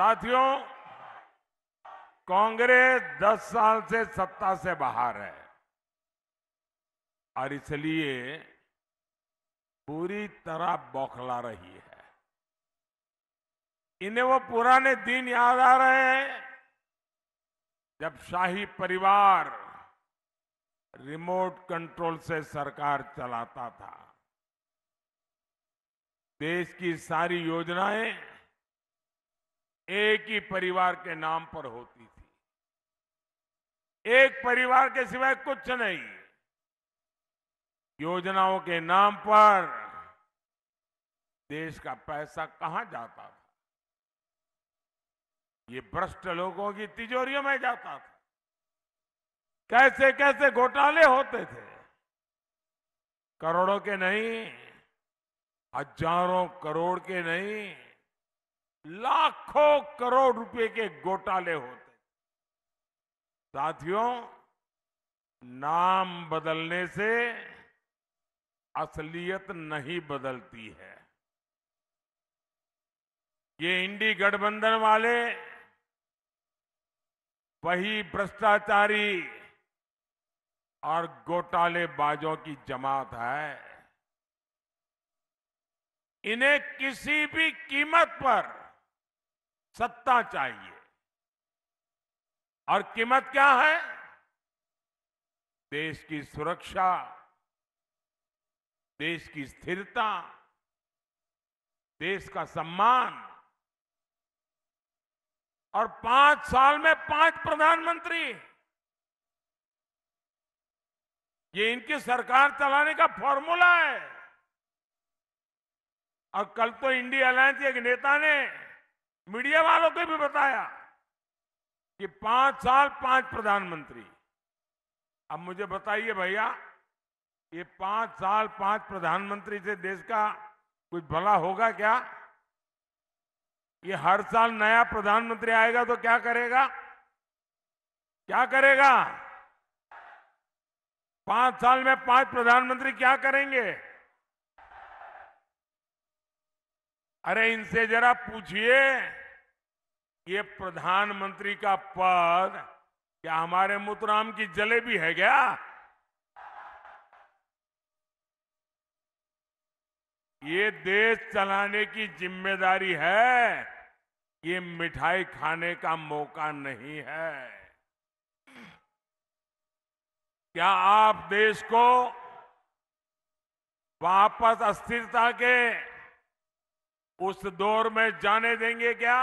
साथियों कांग्रेस 10 साल से सत्ता से बाहर है और इसलिए पूरी तरह बौखला रही है इन्हें वो पुराने दिन याद आ रहे हैं जब शाही परिवार रिमोट कंट्रोल से सरकार चलाता था देश की सारी योजनाएं एक ही परिवार के नाम पर होती थी एक परिवार के सिवाय कुछ नहीं योजनाओं के नाम पर देश का पैसा कहां जाता था ये भ्रष्ट लोगों की तिजोरियों में जाता था कैसे कैसे घोटाले होते थे करोड़ों के नहीं हजारों करोड़ के नहीं लाखों करोड़ रुपए के घोटाले होते साथियों नाम बदलने से असलियत नहीं बदलती है ये इंडी गठबंधन वाले वही भ्रष्टाचारी और घोटाले बाजों की जमात है इन्हें किसी भी कीमत पर सत्ता चाहिए और कीमत क्या है देश की सुरक्षा देश की स्थिरता देश का सम्मान और पांच साल में पांच प्रधानमंत्री ये इनकी सरकार चलाने का फॉर्मूला है और कल तो इंडिया अलायंस एक नेता ने मीडिया वालों को भी बताया कि पांच साल पांच प्रधानमंत्री अब मुझे बताइए भैया ये पांच साल पांच प्रधानमंत्री से देश का कुछ भला होगा क्या ये हर साल नया प्रधानमंत्री आएगा तो क्या करेगा क्या करेगा पांच साल में पांच प्रधानमंत्री क्या करेंगे अरे इनसे जरा पूछिए ये प्रधानमंत्री का पद क्या हमारे मुतराम की जलेबी है क्या ये देश चलाने की जिम्मेदारी है ये मिठाई खाने का मौका नहीं है क्या आप देश को वापस अस्थिरता के उस दौर में जाने देंगे क्या